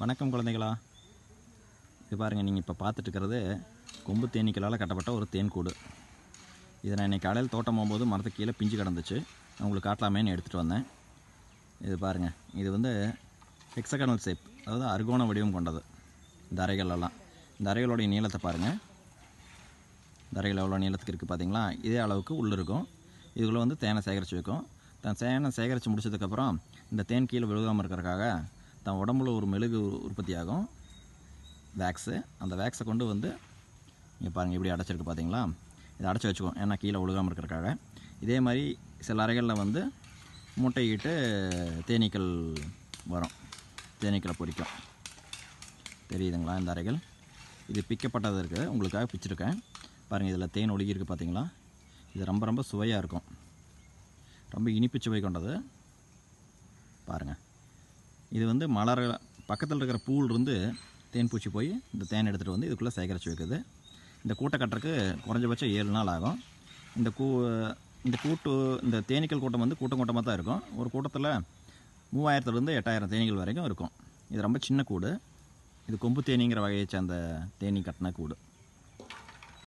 வணக்கம் குழந்தைகளா இது பாருங்கள் நீங்கள் இப்போ இருக்கிறது கொம்பு தேனீக்களால் கட்டப்பட்ட ஒரு தேன்கூடு இதை நான் இன்றைக்கி காலையில் தோட்டம் போகும்போது மரத்துக்கு கீழே பிஞ்சு கிடந்துச்சு நான் உங்களுக்கு காட்டலாமேன்னு எடுத்துகிட்டு வந்தேன் இது பாருங்கள் இது வந்து ஹெக்ஸகனல் ஷேப் அதாவது அருகோண வடிவம் கொண்டது இந்த அறைகளெல்லாம் இந்த அறைகளுடைய நீளத்தை பாருங்கள் இந்த அறைகள் எவ்வளோ நீளத்துக்கு இருக்குது பார்த்தீங்களா இதே அளவுக்கு உள்ளே இருக்கும் இதுக்குள்ளே வந்து தேனை சேகரித்து வைக்கும் தேனை சேகரித்து முடிச்சதுக்கப்புறம் இந்த தேன் கீழே விழுகாமல் இருக்கிறக்காக தன் உடம்புல ஒரு மெழுகு உற்பத்தி ஆகும் வேக்ஸு அந்த வேக்ஸை கொண்டு வந்து இங்கே பாருங்கள் இப்படி அடைச்சிருக்கு பார்த்தீங்களா இதை அடைச்சி வச்சுக்குவோம் ஏன்னா கீழே ஒழுகாமல் இருக்கிறக்காக இதே மாதிரி சில அறைகளில் வந்து முட்டையிட்டு தேனீக்கள் வரும் தேனீக்களை பொறிக்கும் தெரியுதுங்களா இந்த அறைகள் இது பிக்கப்பட்டது இருக்குது உங்களுக்காக பிச்சிருக்கேன் பாருங்கள் இதில் தேன் ஒழுகியிருக்கு பார்த்தீங்களா இது ரொம்ப ரொம்ப சுவையாக இருக்கும் ரொம்ப இனிப்பு சுவை கொண்டது பாருங்கள் இது வந்து மலர் பக்கத்தில் இருக்கிற பூவிலிருந்து தேன் பூச்சி போய் இந்த தேன் எடுத்துகிட்டு வந்து இதுக்குள்ளே சேகரித்து வைக்குது இந்த கூட்டை கட்டுறக்கு குறைஞ்சபட்சம் ஏழு நாள் ஆகும் இந்த கூ இந்த கூட்டு இந்த தேனீக்கள் கூட்டம் வந்து கூட்டம் கூட்டமாக தான் இருக்கும் ஒரு கூட்டத்தில் மூவாயிரத்துலேருந்து எட்டாயிரம் தேனீக்கள் வரைக்கும் இருக்கும் இது ரொம்ப சின்ன கூடு இது கொம்பு தேனிங்கிற வகையை சேர்ந்த தேனி கட்டின கூடு